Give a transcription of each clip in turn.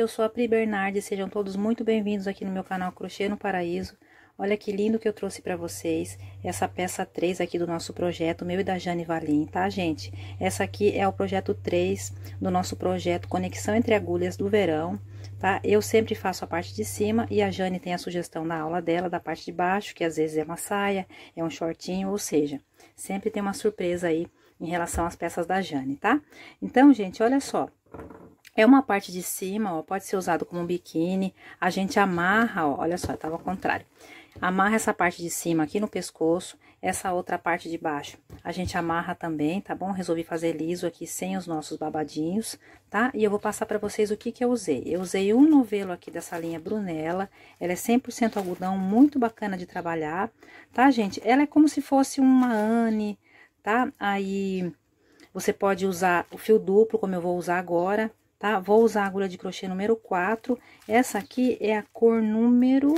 eu sou a Pri Bernardi, sejam todos muito bem-vindos aqui no meu canal Crochê no Paraíso. Olha que lindo que eu trouxe para vocês, essa peça 3 aqui do nosso projeto, meu e da Jane Valim, tá, gente? Essa aqui é o projeto 3 do nosso projeto Conexão entre Agulhas do Verão, tá? Eu sempre faço a parte de cima e a Jane tem a sugestão na aula dela da parte de baixo, que às vezes é uma saia, é um shortinho, ou seja, sempre tem uma surpresa aí em relação às peças da Jane, tá? Então, gente, olha só. É uma parte de cima, ó, pode ser usado como um biquíni. A gente amarra, ó, olha só, tava ao contrário. Amarra essa parte de cima aqui no pescoço, essa outra parte de baixo. A gente amarra também, tá bom? Resolvi fazer liso aqui sem os nossos babadinhos, tá? E eu vou passar pra vocês o que que eu usei. Eu usei um novelo aqui dessa linha Brunella. Ela é 100% algodão, muito bacana de trabalhar, tá, gente? Ela é como se fosse uma Anne, tá? Aí, você pode usar o fio duplo, como eu vou usar agora, tá? Vou usar a agulha de crochê número 4, essa aqui é a cor número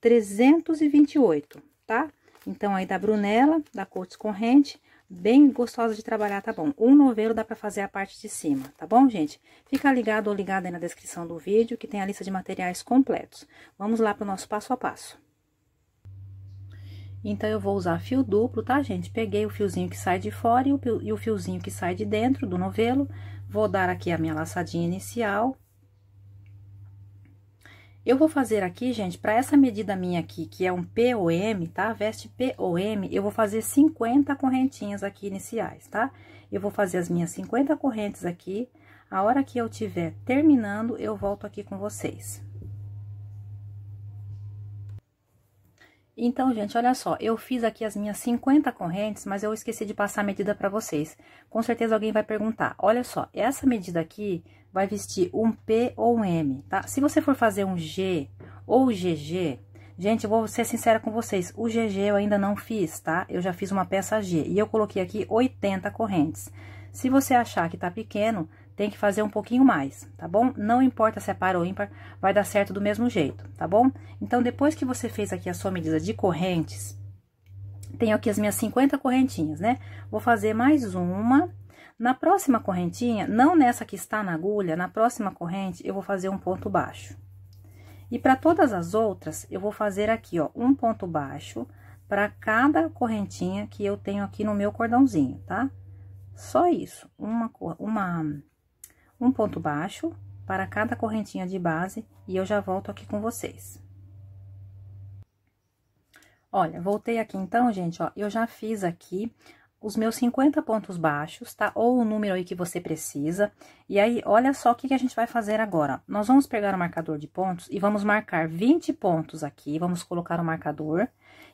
328, tá? Então, aí da Brunella, da Coates Corrente, bem gostosa de trabalhar, tá bom? O novelo dá pra fazer a parte de cima, tá bom, gente? Fica ligado ou ligada aí na descrição do vídeo, que tem a lista de materiais completos. Vamos lá pro nosso passo a passo. Então, eu vou usar fio duplo, tá, gente? Peguei o fiozinho que sai de fora e o fiozinho que sai de dentro do novelo, Vou dar aqui a minha laçadinha inicial. Eu vou fazer aqui, gente, para essa medida minha aqui, que é um POM, tá? Veste POM, eu vou fazer 50 correntinhas aqui iniciais, tá? Eu vou fazer as minhas 50 correntes aqui. A hora que eu tiver terminando, eu volto aqui com vocês. Então, gente, olha só, eu fiz aqui as minhas 50 correntes, mas eu esqueci de passar a medida para vocês. Com certeza alguém vai perguntar, olha só, essa medida aqui vai vestir um P ou um M, tá? Se você for fazer um G ou GG, gente, eu vou ser sincera com vocês, o GG eu ainda não fiz, tá? Eu já fiz uma peça G e eu coloquei aqui 80 correntes. Se você achar que tá pequeno, tem que fazer um pouquinho mais, tá bom? Não importa se é par ou ímpar, vai dar certo do mesmo jeito, tá bom? Então, depois que você fez aqui a sua medida de correntes, tenho aqui as minhas 50 correntinhas, né? Vou fazer mais uma. Na próxima correntinha, não nessa que está na agulha, na próxima corrente, eu vou fazer um ponto baixo. E para todas as outras, eu vou fazer aqui, ó, um ponto baixo para cada correntinha que eu tenho aqui no meu cordãozinho, tá? Só isso, uma, uma um ponto baixo para cada correntinha de base e eu já volto aqui com vocês. Olha, voltei aqui então, gente, ó, eu já fiz aqui os meus 50 pontos baixos, tá? Ou o número aí que você precisa. E aí, olha só o que, a gente vai fazer agora. Nós vamos pegar o marcador de pontos e vamos marcar 20 pontos aqui. Vamos colocar o marcador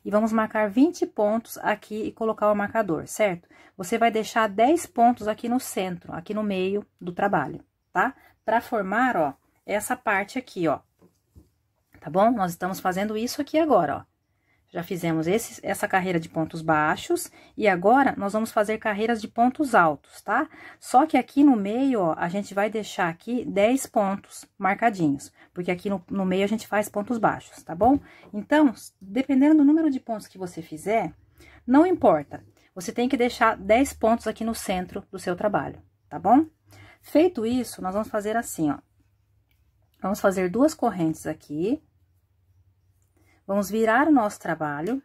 e vamos marcar 20 pontos aqui e colocar o marcador, certo? Você vai deixar 10 pontos aqui no centro, aqui no meio do trabalho, tá? Para formar, ó, essa parte aqui, ó. Tá bom? Nós estamos fazendo isso aqui agora, ó. Já fizemos esse, essa carreira de pontos baixos, e agora, nós vamos fazer carreiras de pontos altos, tá? Só que aqui no meio, ó, a gente vai deixar aqui 10 pontos marcadinhos, porque aqui no, no meio a gente faz pontos baixos, tá bom? Então, dependendo do número de pontos que você fizer, não importa, você tem que deixar 10 pontos aqui no centro do seu trabalho, tá bom? Feito isso, nós vamos fazer assim, ó. Vamos fazer duas correntes aqui, Vamos virar o nosso trabalho,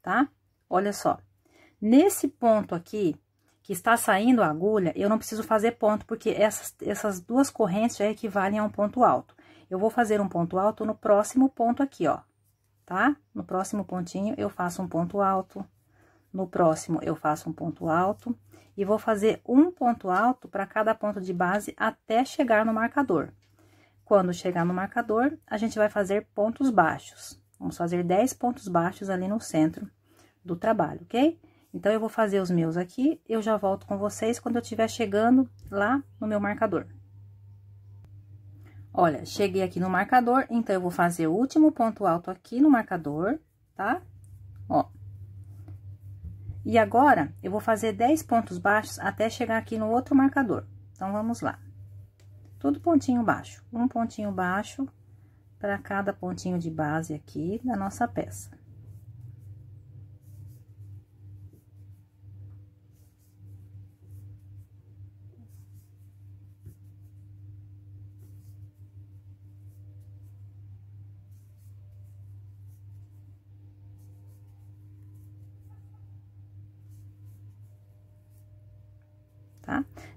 tá? Olha só. Nesse ponto aqui, que está saindo a agulha, eu não preciso fazer ponto, porque essas, essas duas correntes já equivalem a um ponto alto. Eu vou fazer um ponto alto no próximo ponto aqui, ó, tá? No próximo pontinho, eu faço um ponto alto. No próximo, eu faço um ponto alto. E vou fazer um ponto alto para cada ponto de base até chegar no marcador. Quando chegar no marcador, a gente vai fazer pontos baixos. Vamos fazer 10 pontos baixos ali no centro do trabalho, ok? Então, eu vou fazer os meus aqui, eu já volto com vocês quando eu estiver chegando lá no meu marcador. Olha, cheguei aqui no marcador, então, eu vou fazer o último ponto alto aqui no marcador, tá? Ó. E agora, eu vou fazer 10 pontos baixos até chegar aqui no outro marcador. Então, vamos lá. Tudo pontinho baixo. Um pontinho baixo, para cada pontinho de base aqui da nossa peça.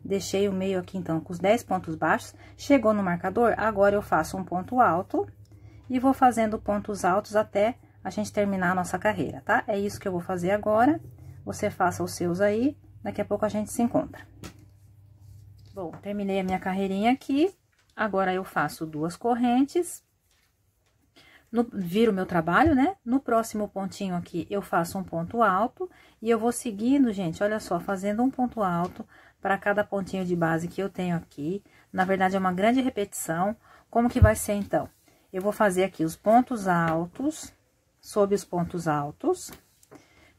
Deixei o meio aqui, então, com os 10 pontos baixos. Chegou no marcador, agora eu faço um ponto alto e vou fazendo pontos altos até a gente terminar a nossa carreira, tá? É isso que eu vou fazer agora. Você faça os seus aí, daqui a pouco a gente se encontra. Bom, terminei a minha carreirinha aqui. Agora, eu faço duas correntes. No, viro meu trabalho, né? No próximo pontinho aqui, eu faço um ponto alto. E eu vou seguindo, gente, olha só, fazendo um ponto alto para cada pontinho de base que eu tenho aqui. Na verdade, é uma grande repetição. Como que vai ser, então? Eu vou fazer aqui os pontos altos, sobre os pontos altos.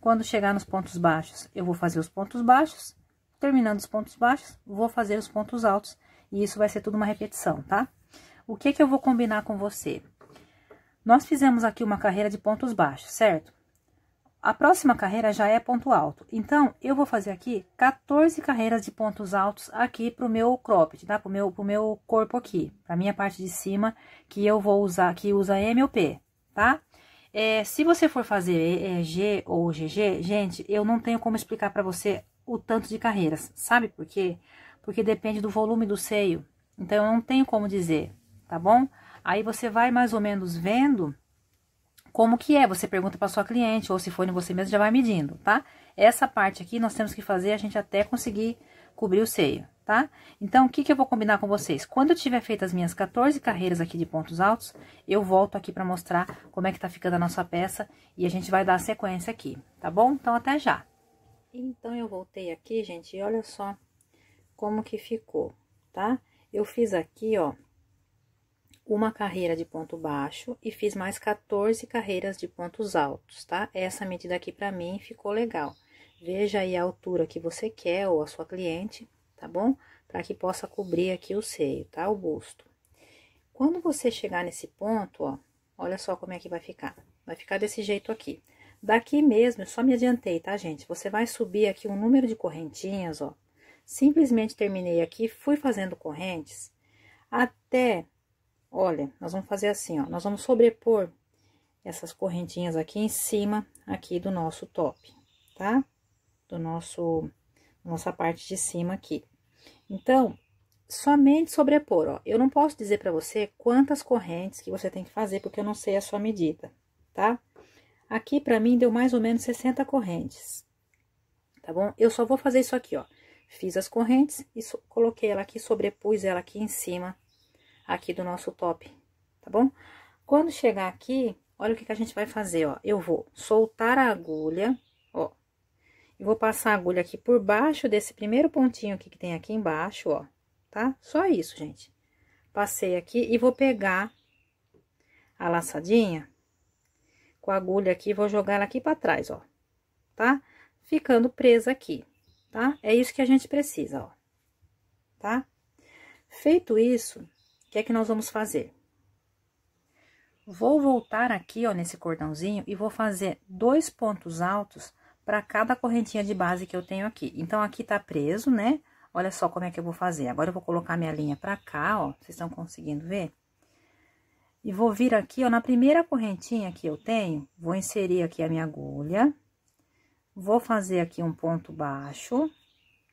Quando chegar nos pontos baixos, eu vou fazer os pontos baixos. Terminando os pontos baixos, vou fazer os pontos altos. E isso vai ser tudo uma repetição, tá? O que que eu vou combinar com você? Nós fizemos aqui uma carreira de pontos baixos, certo? A próxima carreira já é ponto alto, então eu vou fazer aqui 14 carreiras de pontos altos aqui pro meu cropped, tá? Pro meu, pro meu corpo aqui, pra minha parte de cima, que eu vou usar, que usa M ou P, tá? É, se você for fazer G ou GG, gente, eu não tenho como explicar pra você o tanto de carreiras, sabe por quê? Porque depende do volume do seio, então eu não tenho como dizer, tá bom? Aí você vai mais ou menos vendo como que é, você pergunta para sua cliente, ou se for em você mesmo, já vai medindo, tá? Essa parte aqui nós temos que fazer a gente até conseguir cobrir o seio, tá? Então, o que que eu vou combinar com vocês? Quando eu tiver feito as minhas 14 carreiras aqui de pontos altos, eu volto aqui para mostrar como é que tá ficando a nossa peça e a gente vai dar a sequência aqui, tá bom? Então, até já! Então, eu voltei aqui, gente, e olha só como que ficou, tá? Eu fiz aqui, ó, uma carreira de ponto baixo e fiz mais 14 carreiras de pontos altos, tá? Essa medida aqui para mim ficou legal. Veja aí a altura que você quer ou a sua cliente, tá bom? Para que possa cobrir aqui o seio, tá? O busto. Quando você chegar nesse ponto, ó, olha só como é que vai ficar. Vai ficar desse jeito aqui. Daqui mesmo, eu só me adiantei, tá, gente? Você vai subir aqui um número de correntinhas, ó. Simplesmente terminei aqui, fui fazendo correntes até Olha, nós vamos fazer assim, ó. Nós vamos sobrepor essas correntinhas aqui em cima, aqui do nosso top, tá? Do nosso, nossa parte de cima aqui. Então, somente sobrepor, ó. Eu não posso dizer para você quantas correntes que você tem que fazer, porque eu não sei a sua medida, tá? Aqui, para mim, deu mais ou menos 60 correntes, tá bom? Eu só vou fazer isso aqui, ó. Fiz as correntes e coloquei ela aqui, sobrepus ela aqui em cima aqui do nosso top, tá bom? Quando chegar aqui, olha o que, que a gente vai fazer, ó. Eu vou soltar a agulha, ó. E vou passar a agulha aqui por baixo desse primeiro pontinho aqui que tem aqui embaixo, ó. Tá? Só isso, gente. Passei aqui e vou pegar a laçadinha com a agulha aqui, vou jogar ela aqui para trás, ó. Tá? Ficando presa aqui, tá? É isso que a gente precisa, ó. Tá? Feito isso, que é que nós vamos fazer? Vou voltar aqui, ó, nesse cordãozinho e vou fazer dois pontos altos para cada correntinha de base que eu tenho aqui. Então, aqui tá preso, né? Olha só como é que eu vou fazer. Agora, eu vou colocar minha linha pra cá, ó, vocês estão conseguindo ver? E vou vir aqui, ó, na primeira correntinha que eu tenho, vou inserir aqui a minha agulha, vou fazer aqui um ponto baixo,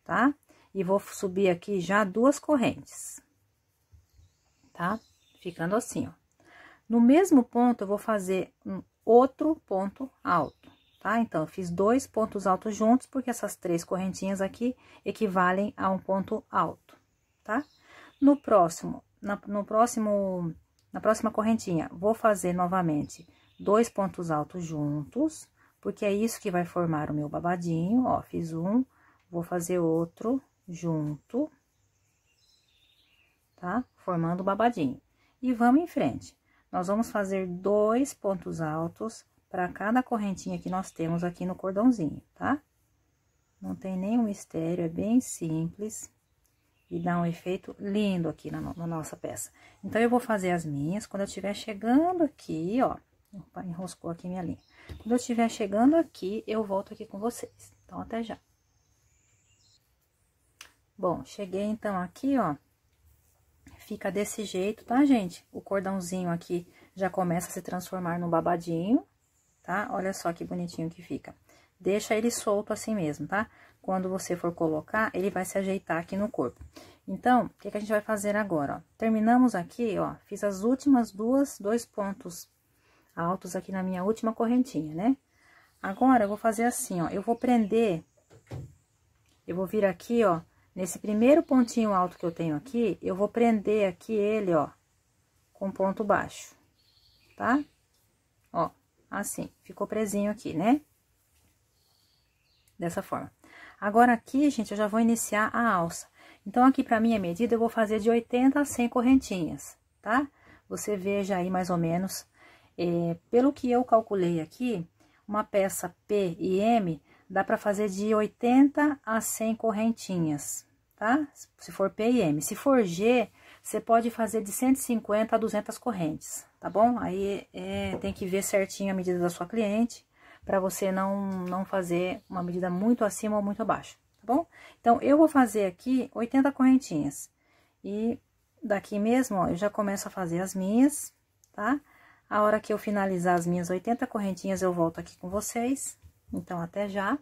tá? E vou subir aqui já duas correntes tá? Ficando assim, ó. No mesmo ponto, eu vou fazer um outro ponto alto, tá? Então, eu fiz dois pontos altos juntos, porque essas três correntinhas aqui equivalem a um ponto alto, tá? No próximo, na, no próximo, na próxima correntinha, vou fazer novamente dois pontos altos juntos, porque é isso que vai formar o meu babadinho, ó, fiz um, vou fazer outro junto, tá? Formando o babadinho. E vamos em frente. Nós vamos fazer dois pontos altos para cada correntinha que nós temos aqui no cordãozinho, tá? Não tem nenhum mistério, é bem simples e dá um efeito lindo aqui na, na nossa peça. Então, eu vou fazer as minhas, quando eu estiver chegando aqui, ó, opa, enroscou aqui minha linha. Quando eu estiver chegando aqui, eu volto aqui com vocês. Então, até já. Bom, cheguei então aqui, ó, Fica desse jeito, tá, gente? O cordãozinho aqui já começa a se transformar num babadinho, tá? Olha só que bonitinho que fica. Deixa ele solto assim mesmo, tá? Quando você for colocar, ele vai se ajeitar aqui no corpo. Então, o que, que a gente vai fazer agora, ó? Terminamos aqui, ó, fiz as últimas duas, dois pontos altos aqui na minha última correntinha, né? Agora, eu vou fazer assim, ó, eu vou prender, eu vou vir aqui, ó, Nesse primeiro pontinho alto que eu tenho aqui, eu vou prender aqui ele, ó, com ponto baixo, tá? Ó, assim, ficou presinho aqui, né? Dessa forma. Agora, aqui, gente, eu já vou iniciar a alça. Então, aqui, pra minha medida, eu vou fazer de 80 a 100 correntinhas, tá? Você veja aí, mais ou menos, é, pelo que eu calculei aqui, uma peça P e M dá para fazer de 80 a 100 correntinhas, tá? Se for PM, Se for G, você pode fazer de 150 a 200 correntes, tá bom? Aí é, tem que ver certinho a medida da sua cliente, para você não, não fazer uma medida muito acima ou muito abaixo, tá bom? Então, eu vou fazer aqui 80 correntinhas. E daqui mesmo, ó, eu já começo a fazer as minhas, tá? A hora que eu finalizar as minhas 80 correntinhas, eu volto aqui com vocês então, até já.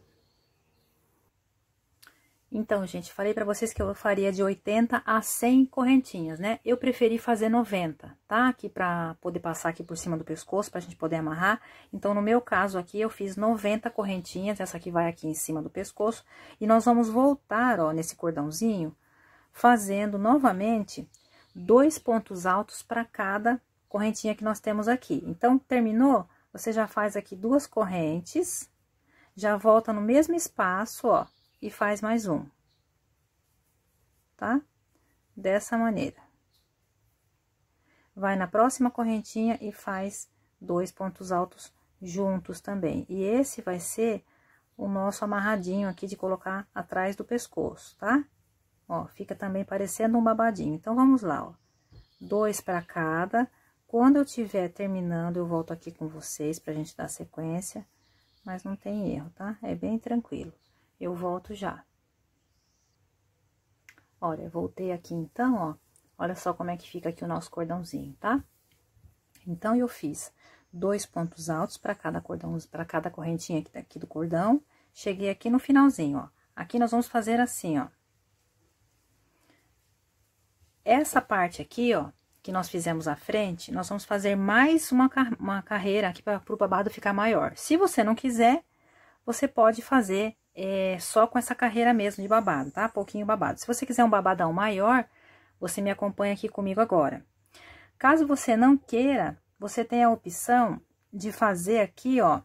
Então, gente, falei para vocês que eu faria de 80 a 100 correntinhas, né? Eu preferi fazer 90, tá? Aqui para poder passar aqui por cima do pescoço, pra gente poder amarrar. Então, no meu caso aqui, eu fiz 90 correntinhas, essa aqui vai aqui em cima do pescoço. E nós vamos voltar, ó, nesse cordãozinho, fazendo novamente dois pontos altos para cada correntinha que nós temos aqui. Então, terminou? Você já faz aqui duas correntes, já volta no mesmo espaço, ó, e faz mais um. Tá? Dessa maneira. Vai na próxima correntinha e faz dois pontos altos juntos também. E esse vai ser o nosso amarradinho aqui de colocar atrás do pescoço, tá? Ó, fica também parecendo um babadinho. Então, vamos lá, ó. Dois para cada. Quando eu tiver terminando, eu volto aqui com vocês pra gente dar sequência mas não tem erro, tá? É bem tranquilo. Eu volto já. Olha, voltei aqui então, ó. Olha só como é que fica aqui o nosso cordãozinho, tá? Então, eu fiz dois pontos altos para cada cordão, para cada correntinha tá aqui do cordão. Cheguei aqui no finalzinho, ó. Aqui nós vamos fazer assim, ó. Essa parte aqui, ó, que nós fizemos à frente, nós vamos fazer mais uma, uma carreira aqui para o babado ficar maior. Se você não quiser, você pode fazer é, só com essa carreira mesmo de babado, tá? Pouquinho babado. Se você quiser um babadão maior, você me acompanha aqui comigo agora. Caso você não queira, você tem a opção de fazer aqui, ó,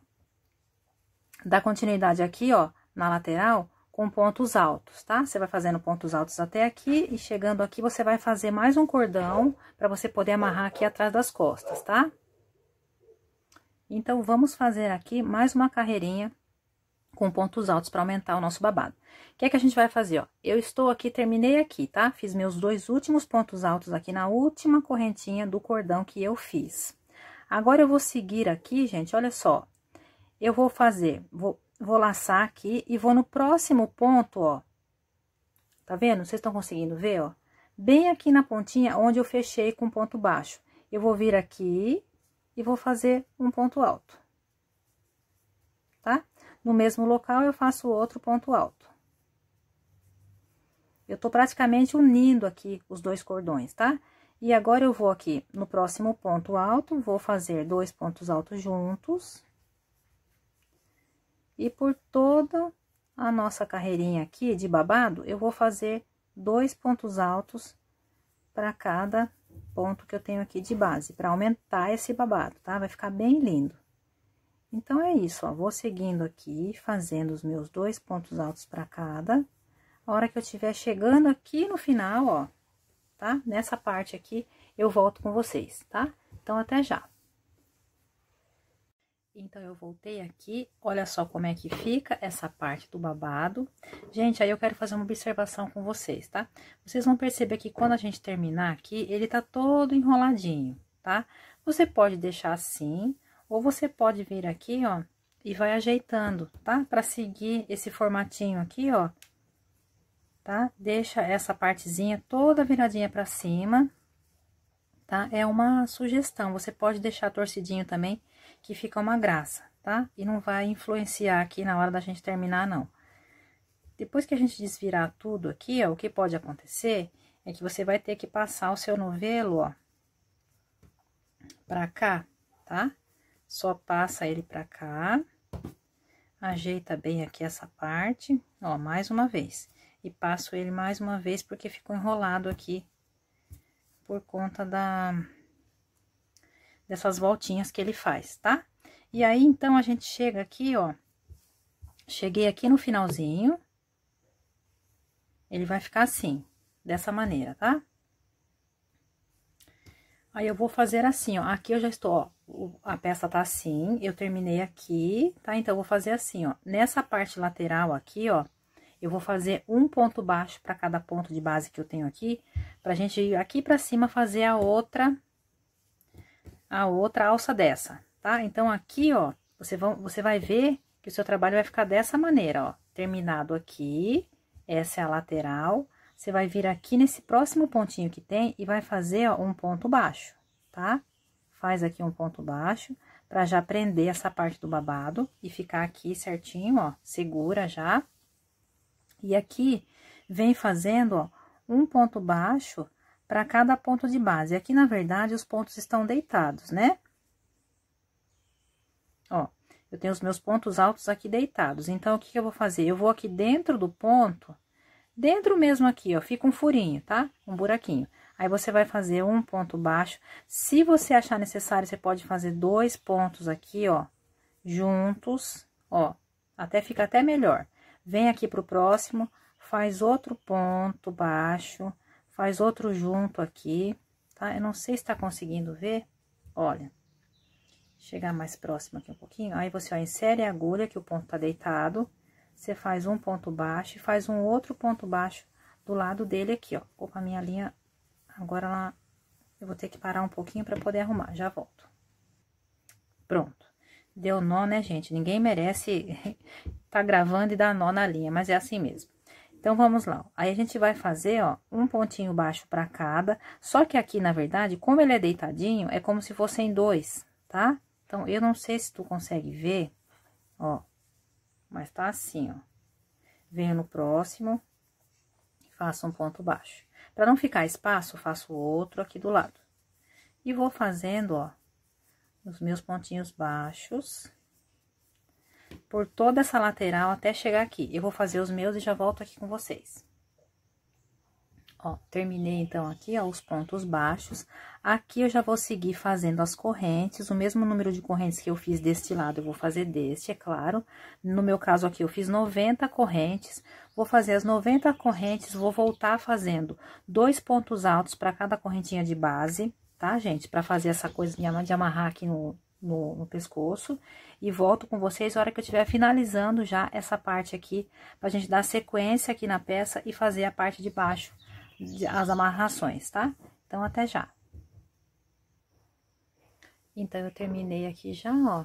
dar continuidade aqui, ó, na lateral, com pontos altos, tá? Você vai fazendo pontos altos até aqui e chegando aqui você vai fazer mais um cordão para você poder amarrar aqui atrás das costas, tá? Então, vamos fazer aqui mais uma carreirinha com pontos altos para aumentar o nosso babado. O que é que a gente vai fazer, ó? Eu estou aqui, terminei aqui, tá? Fiz meus dois últimos pontos altos aqui na última correntinha do cordão que eu fiz. Agora, eu vou seguir aqui, gente, olha só. Eu vou fazer, vou vou laçar aqui e vou no próximo ponto, ó. Tá vendo? Vocês estão conseguindo ver, ó? Bem aqui na pontinha onde eu fechei com ponto baixo. Eu vou vir aqui e vou fazer um ponto alto. Tá? No mesmo local, eu faço outro ponto alto. Eu tô praticamente unindo aqui os dois cordões, tá? E agora, eu vou aqui no próximo ponto alto, vou fazer dois pontos altos juntos. E por toda a nossa carreirinha aqui de babado, eu vou fazer dois pontos altos para cada ponto que eu tenho aqui de base, para aumentar esse babado, tá? Vai ficar bem lindo. Então, é isso, ó, vou seguindo aqui, fazendo os meus dois pontos altos para cada. A hora que eu estiver chegando aqui no final, ó, tá? Nessa parte aqui, eu volto com vocês, tá? Então, até já. Então, eu voltei aqui, olha só como é que fica essa parte do babado. Gente, aí eu quero fazer uma observação com vocês, tá? Vocês vão perceber que quando a gente terminar aqui, ele tá todo enroladinho, tá? Você pode deixar assim, ou você pode vir aqui, ó, e vai ajeitando, tá? Pra seguir esse formatinho aqui, ó, tá? Deixa essa partezinha toda viradinha pra cima, tá? É uma sugestão, você pode deixar torcidinho também, que fica uma graça, tá? E não vai influenciar aqui na hora da gente terminar, não. Depois que a gente desvirar tudo aqui, ó, o que pode acontecer é que você vai ter que passar o seu novelo, ó, pra cá, tá? Só passa ele pra cá, ajeita bem aqui essa parte, ó, mais uma vez. E passo ele mais uma vez, porque ficou enrolado aqui por conta da dessas voltinhas que ele faz, tá? E aí, então, a gente chega aqui, ó, cheguei aqui no finalzinho, ele vai ficar assim, dessa maneira, tá? Aí, eu vou fazer assim, ó, aqui eu já estou, ó, a peça tá assim, eu terminei aqui, tá? Então, eu vou fazer assim, ó, nessa parte lateral aqui, ó, eu vou fazer um ponto baixo para cada ponto de base que eu tenho aqui, Pra gente ir aqui pra cima fazer a outra, a outra alça dessa, tá? Então, aqui, ó, você, vão, você vai ver que o seu trabalho vai ficar dessa maneira, ó. Terminado aqui, essa é a lateral. Você vai vir aqui nesse próximo pontinho que tem e vai fazer, ó, um ponto baixo, tá? Faz aqui um ponto baixo pra já prender essa parte do babado e ficar aqui certinho, ó, segura já. E aqui, vem fazendo, ó, um ponto baixo para cada ponto de base. Aqui, na verdade, os pontos estão deitados, né? Ó, eu tenho os meus pontos altos aqui deitados. Então, o que, que eu vou fazer? Eu vou aqui dentro do ponto, dentro mesmo aqui, ó, fica um furinho, tá? Um buraquinho. Aí, você vai fazer um ponto baixo. Se você achar necessário, você pode fazer dois pontos aqui, ó, juntos, ó, até fica até melhor. Vem aqui pro próximo, faz outro ponto baixo, faz outro junto aqui, tá? Eu não sei se tá conseguindo ver, olha. Chegar mais próximo aqui um pouquinho, aí você, ó, insere a agulha, que o ponto tá deitado, você faz um ponto baixo e faz um outro ponto baixo do lado dele aqui, ó. Opa, minha linha, agora ela, eu vou ter que parar um pouquinho para poder arrumar, já volto. Pronto. Deu nó, né, gente? Ninguém merece tá gravando e dar nó na linha, mas é assim mesmo. Então, vamos lá. Aí, a gente vai fazer, ó, um pontinho baixo para cada. Só que aqui, na verdade, como ele é deitadinho, é como se fossem dois, tá? Então, eu não sei se tu consegue ver, ó, mas tá assim, ó. Venho no próximo, faço um ponto baixo. Para não ficar espaço, faço outro aqui do lado. E vou fazendo, ó, os meus pontinhos baixos por toda essa lateral até chegar aqui. Eu vou fazer os meus e já volto aqui com vocês. Ó, terminei então aqui, ó, os pontos baixos. Aqui eu já vou seguir fazendo as correntes, o mesmo número de correntes que eu fiz deste lado, eu vou fazer deste, é claro. No meu caso aqui, eu fiz 90 correntes, vou fazer as 90 correntes, vou voltar fazendo dois pontos altos para cada correntinha de base, tá, gente? Para fazer essa coisinha de amarrar aqui no, no, no pescoço e volto com vocês na hora que eu estiver finalizando já essa parte aqui, pra gente dar sequência aqui na peça e fazer a parte de baixo, as amarrações, tá? Então, até já. Então, eu terminei aqui já, ó,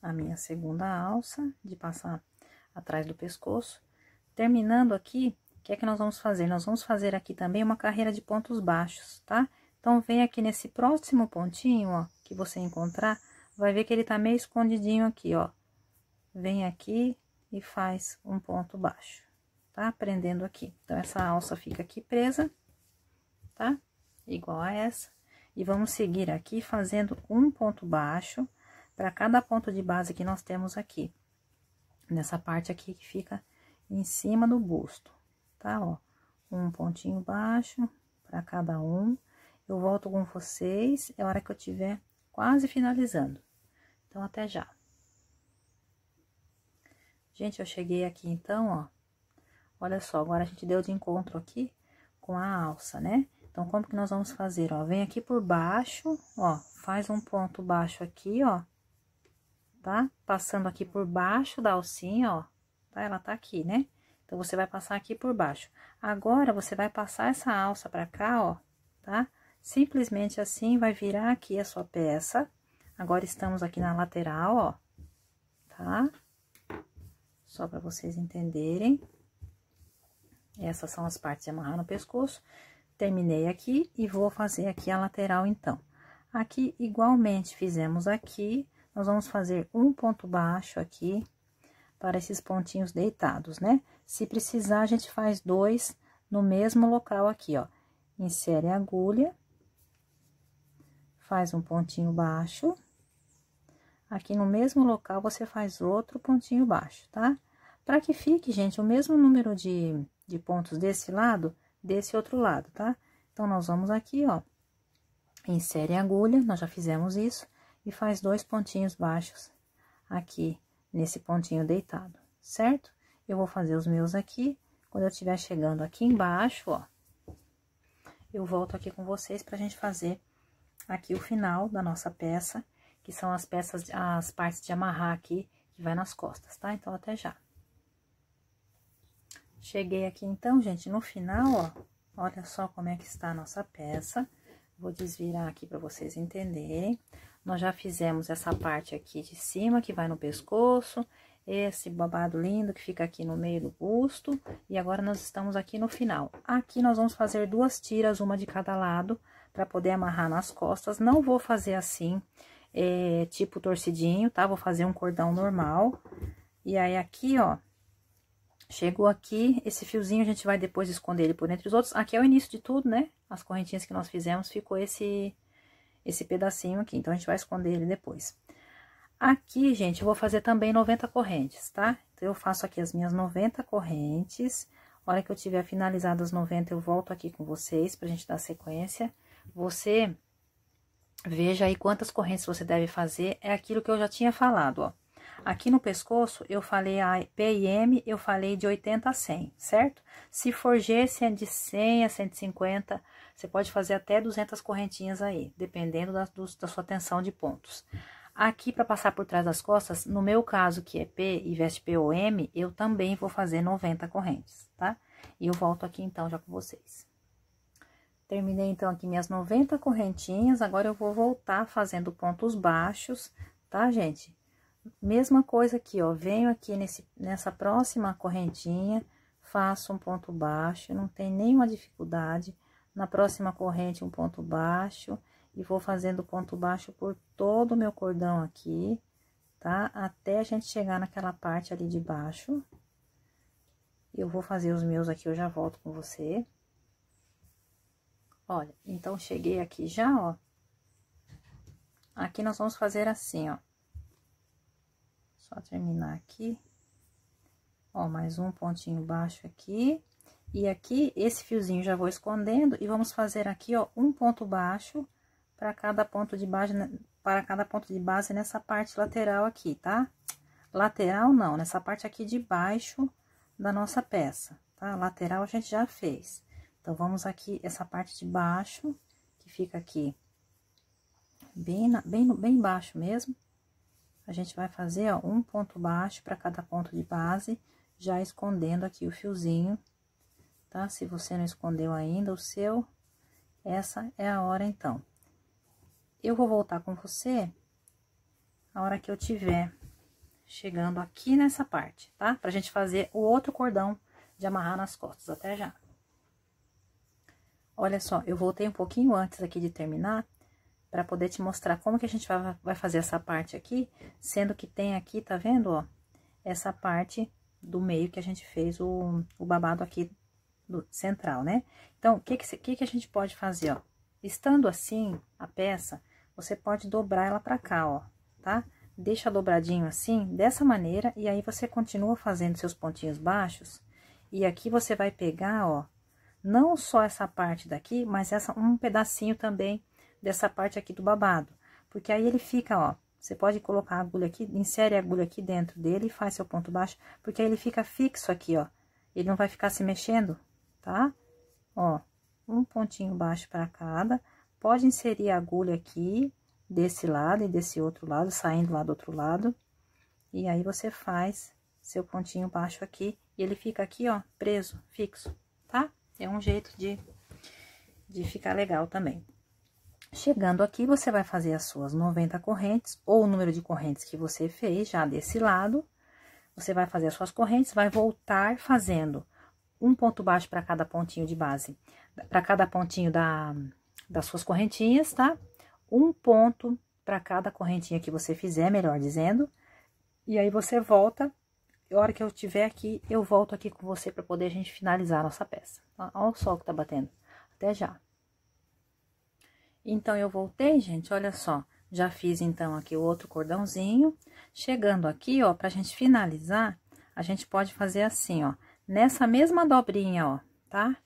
a minha segunda alça, de passar atrás do pescoço. Terminando aqui, o que é que nós vamos fazer? Nós vamos fazer aqui também uma carreira de pontos baixos, tá? Então, vem aqui nesse próximo pontinho, ó, que você encontrar, vai ver que ele tá meio escondidinho aqui, ó. Vem aqui e faz um ponto baixo, tá? Prendendo aqui. Então, essa alça fica aqui presa, tá? Igual a essa. E vamos seguir aqui fazendo um ponto baixo para cada ponto de base que nós temos aqui. Nessa parte aqui que fica em cima do busto, tá? Ó, um pontinho baixo para cada um. Eu volto com vocês, é hora que eu tiver quase finalizando. Então, até já. Gente, eu cheguei aqui então, ó. Olha só, agora a gente deu de encontro aqui com a alça, né? Então, como que nós vamos fazer, ó? Vem aqui por baixo, ó, faz um ponto baixo aqui, ó, tá? Passando aqui por baixo da alcinha, ó, tá? Ela tá aqui, né? Então, você vai passar aqui por baixo. Agora, você vai passar essa alça pra cá, ó, tá? Simplesmente assim, vai virar aqui a sua peça. Agora, estamos aqui na lateral, ó, tá? Só para vocês entenderem. Essas são as partes de amarrar no pescoço. Terminei aqui e vou fazer aqui a lateral, então. Aqui, igualmente, fizemos aqui. Nós vamos fazer um ponto baixo aqui para esses pontinhos deitados, né? Se precisar, a gente faz dois no mesmo local aqui, ó. Insere a agulha faz um pontinho baixo. Aqui no mesmo local, você faz outro pontinho baixo, tá? Para que fique, gente, o mesmo número de, de pontos desse lado, desse outro lado, tá? Então, nós vamos aqui, ó, insere a agulha, nós já fizemos isso, e faz dois pontinhos baixos aqui nesse pontinho deitado, certo? Eu vou fazer os meus aqui, quando eu estiver chegando aqui embaixo, ó, eu volto aqui com vocês pra gente fazer aqui o final da nossa peça, que são as peças, as partes de amarrar aqui, que vai nas costas, tá? Então, até já. Cheguei aqui, então, gente, no final, ó, olha só como é que está a nossa peça. Vou desvirar aqui para vocês entenderem. Nós já fizemos essa parte aqui de cima, que vai no pescoço, esse babado lindo que fica aqui no meio do busto, e agora nós estamos aqui no final. Aqui nós vamos fazer duas tiras, uma de cada lado, para poder amarrar nas costas. Não vou fazer assim, é, tipo torcidinho, tá? Vou fazer um cordão normal. E aí, aqui, ó, chegou aqui, esse fiozinho a gente vai depois esconder ele por entre os outros. Aqui é o início de tudo, né? As correntinhas que nós fizemos, ficou esse, esse pedacinho aqui. Então, a gente vai esconder ele depois. Aqui, gente, eu vou fazer também 90 correntes, tá? Então, eu faço aqui as minhas 90 correntes. A hora que eu tiver finalizado as 90, eu volto aqui com vocês pra gente dar sequência você veja aí quantas correntes você deve fazer, é aquilo que eu já tinha falado, ó. Aqui no pescoço, eu falei a PM, eu falei de 80 a 100, certo? Se for G, se é de 100 a 150, você pode fazer até 200 correntinhas aí, dependendo da, do, da sua tensão de pontos. Aqui, para passar por trás das costas, no meu caso, que é P e veste P ou M, eu também vou fazer 90 correntes, tá? E eu volto aqui, então, já com vocês. Terminei, então, aqui minhas 90 correntinhas, agora eu vou voltar fazendo pontos baixos, tá, gente? Mesma coisa aqui, ó, venho aqui nesse, nessa próxima correntinha, faço um ponto baixo, não tem nenhuma dificuldade. Na próxima corrente, um ponto baixo, e vou fazendo ponto baixo por todo o meu cordão aqui, tá? Até a gente chegar naquela parte ali de baixo. Eu vou fazer os meus aqui, eu já volto com você. Olha, então, cheguei aqui já, ó. Aqui nós vamos fazer assim, ó. Só terminar aqui. Ó, mais um pontinho baixo aqui. E aqui, esse fiozinho já vou escondendo e vamos fazer aqui, ó, um ponto baixo para cada ponto de base, né, para cada ponto de base nessa parte lateral aqui, tá? Lateral não, nessa parte aqui de baixo da nossa peça, tá? Lateral a gente já fez. Então, vamos aqui, essa parte de baixo, que fica aqui, bem, na, bem, bem baixo mesmo. A gente vai fazer, ó, um ponto baixo para cada ponto de base, já escondendo aqui o fiozinho, tá? Se você não escondeu ainda o seu, essa é a hora, então. Eu vou voltar com você a hora que eu tiver chegando aqui nessa parte, tá? Pra gente fazer o outro cordão de amarrar nas costas. Até já! Olha só, eu voltei um pouquinho antes aqui de terminar, para poder te mostrar como que a gente vai fazer essa parte aqui, sendo que tem aqui, tá vendo, ó, essa parte do meio que a gente fez o, o babado aqui do central, né? Então, o que que, que que a gente pode fazer, ó? Estando assim a peça, você pode dobrar ela pra cá, ó, tá? Deixa dobradinho assim, dessa maneira, e aí você continua fazendo seus pontinhos baixos, e aqui você vai pegar, ó, não só essa parte daqui, mas essa um pedacinho também dessa parte aqui do babado. Porque aí ele fica, ó, você pode colocar a agulha aqui, insere a agulha aqui dentro dele e faz seu ponto baixo, porque aí ele fica fixo aqui, ó. Ele não vai ficar se mexendo, tá? Ó, um pontinho baixo para cada. Pode inserir a agulha aqui, desse lado e desse outro lado, saindo lá do outro lado. E aí, você faz seu pontinho baixo aqui, e ele fica aqui, ó, preso, fixo. É um jeito de, de ficar legal também. Chegando aqui, você vai fazer as suas 90 correntes, ou o número de correntes que você fez já desse lado. Você vai fazer as suas correntes, vai voltar fazendo um ponto baixo para cada pontinho de base, para cada pontinho da, das suas correntinhas, tá? Um ponto para cada correntinha que você fizer, melhor dizendo. E aí, você volta a hora que eu tiver aqui, eu volto aqui com você para poder a gente finalizar a nossa peça. Olha o sol que tá batendo. Até já. Então, eu voltei, gente, olha só. Já fiz, então, aqui o outro cordãozinho. Chegando aqui, ó, pra gente finalizar, a gente pode fazer assim, ó. Nessa mesma dobrinha, ó, tá?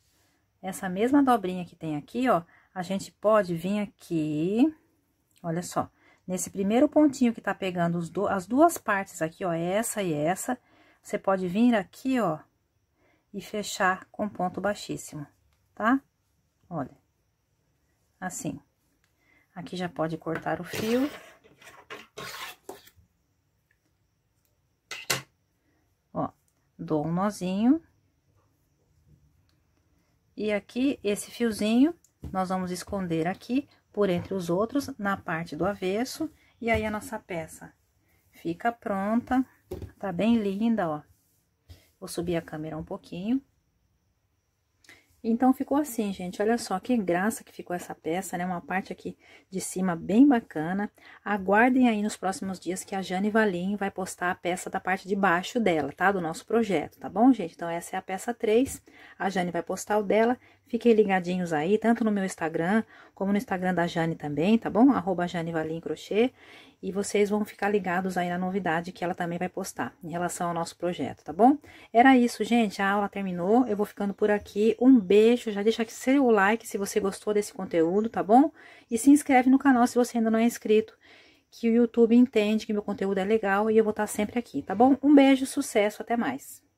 Essa mesma dobrinha que tem aqui, ó, a gente pode vir aqui, olha só. Nesse primeiro pontinho que tá pegando do, as duas partes aqui, ó, essa e essa, você pode vir aqui, ó, e fechar com ponto baixíssimo, tá? Olha, assim. Aqui já pode cortar o fio. Ó, dou um nozinho. E aqui, esse fiozinho, nós vamos esconder aqui por entre os outros, na parte do avesso, e aí a nossa peça fica pronta. Tá bem linda, ó. Vou subir a câmera um pouquinho. Então, ficou assim, gente. Olha só que graça que ficou essa peça, né? Uma parte aqui de cima bem bacana. Aguardem aí nos próximos dias que a Jane Valim vai postar a peça da parte de baixo dela, tá? Do nosso projeto, tá bom, gente? Então, essa é a peça 3. A Jane vai postar o dela. Fiquem ligadinhos aí, tanto no meu Instagram, como no Instagram da Jane também, tá bom? Arroba Jane Valim Crochê. E vocês vão ficar ligados aí na novidade que ela também vai postar em relação ao nosso projeto, tá bom? Era isso, gente. A aula terminou. Eu vou ficando por aqui. Um beijo. Já deixa aqui seu like se você gostou desse conteúdo, tá bom? E se inscreve no canal se você ainda não é inscrito. Que o YouTube entende que meu conteúdo é legal e eu vou estar sempre aqui, tá bom? Um beijo, sucesso, até mais.